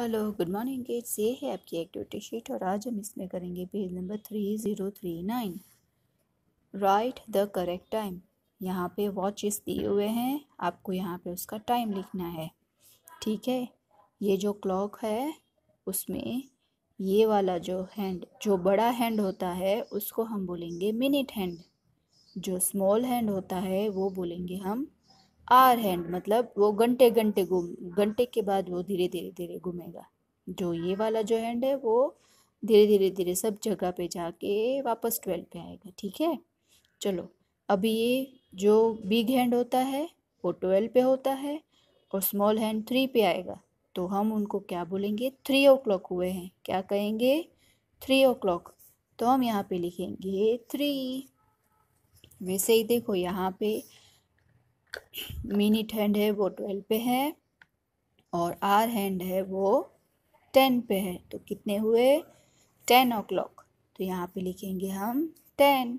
hello good morning gets ये है आपकी एक्टिविटी शीट और आज हम इसमें करेंगे page number three zero three nine right the correct time यहाँ पे वॉचेस दिए हुए हैं आपको यहाँ पे उसका टाइम लिखना है ठीक है ये जो क्लॉक है उसमें ये वाला जो हैंड जो बड़ा हैंड होता है उसको हम बोलेंगे मिनट हैंड जो स्मॉल हैंड होता है वो बोलेंगे हम आर हैंड मतलब वो घंटे घंटे घूम घंटे के बाद वो धीरे धीरे धीरे घूमेगा जो ये वाला जो हैंड है वो धीरे धीरे धीरे सब जगह पे जाके वापस ट्वेल्व पे आएगा ठीक है चलो अभी ये जो बिग हैंड होता है वो ट्वेल्व पे होता है और स्मॉल हैंड थ्री पे आएगा तो हम उनको क्या बोलेंगे थ्री ओ क्लॉक हुए हैं क्या कहेंगे थ्री ओ क्लॉक तो हम यहाँ पे लिखेंगे थ्री वैसे ही देखो यहाँ पे मिनट हैंड है वो ट्वेल्व पे है और आर हैंड है वो टेन पे है तो कितने हुए टेन ओ क्लॉक तो यहाँ पे लिखेंगे हम टेन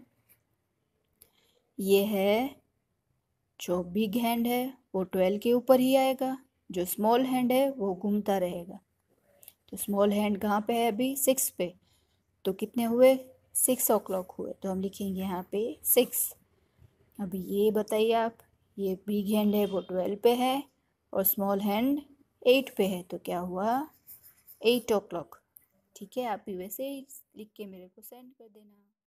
ये है जो बिग हैंड है वो ट्वेल्व के ऊपर ही आएगा जो स्मॉल हैंड है वो घूमता रहेगा तो स्मॉल हैंड कहाँ पे है अभी सिक्स पे तो कितने हुए सिक्स ओ क्लॉक हुए तो हम लिखेंगे यहाँ पे सिक्स अब ये बताइए आप ये बिग हैंड है वो ट्वेल्व पे है और स्मॉल हैंड एट पे है तो क्या हुआ एट ओ क्लॉक ठीक है आप भी वैसे ही लिख के मेरे को सेंड कर देना